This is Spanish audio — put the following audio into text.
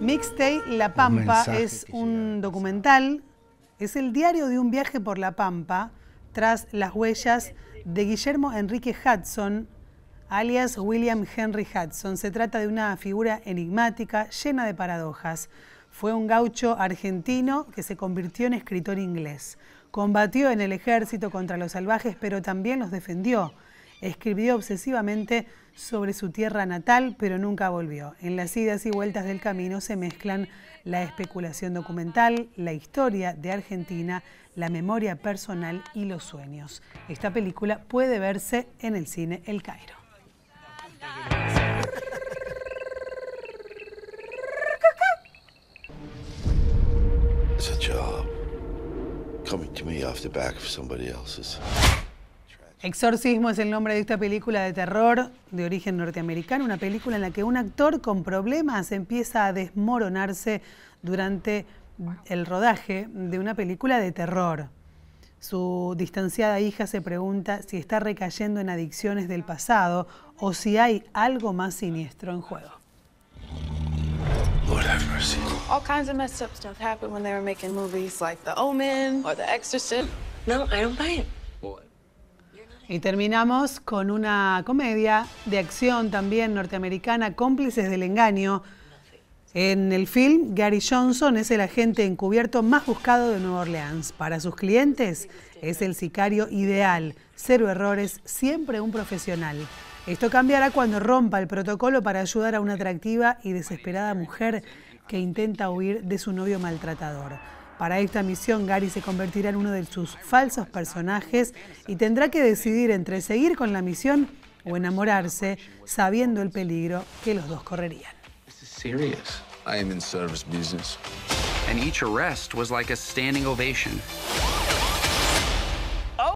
Mixtape La Pampa es un documental, es el diario de un viaje por La Pampa tras las huellas de Guillermo Enrique Hudson, alias William Henry Hudson. Se trata de una figura enigmática, llena de paradojas. Fue un gaucho argentino que se convirtió en escritor inglés. Combatió en el ejército contra los salvajes, pero también los defendió. Escribió obsesivamente sobre su tierra natal, pero nunca volvió. En las idas y vueltas del camino se mezclan la especulación documental, la historia de Argentina, la memoria personal y los sueños. Esta película puede verse en el cine El Cairo. Exorcismo es el nombre de esta película de terror de origen norteamericano, una película en la que un actor con problemas empieza a desmoronarse durante el rodaje de una película de terror. Su distanciada hija se pregunta si está recayendo en adicciones del pasado o si hay algo más siniestro en juego. All kinds of messed up stuff happened when they were making movies like The Omen or The Exorcist. No, I don't y terminamos con una comedia de acción también norteamericana, Cómplices del Engaño. En el film, Gary Johnson es el agente encubierto más buscado de Nueva Orleans. Para sus clientes es el sicario ideal, cero errores, siempre un profesional. Esto cambiará cuando rompa el protocolo para ayudar a una atractiva y desesperada mujer que intenta huir de su novio maltratador. Para esta misión, Gary se convertirá en uno de sus falsos personajes y tendrá que decidir entre seguir con la misión o enamorarse, sabiendo el peligro que los dos correrían. like standing ovation.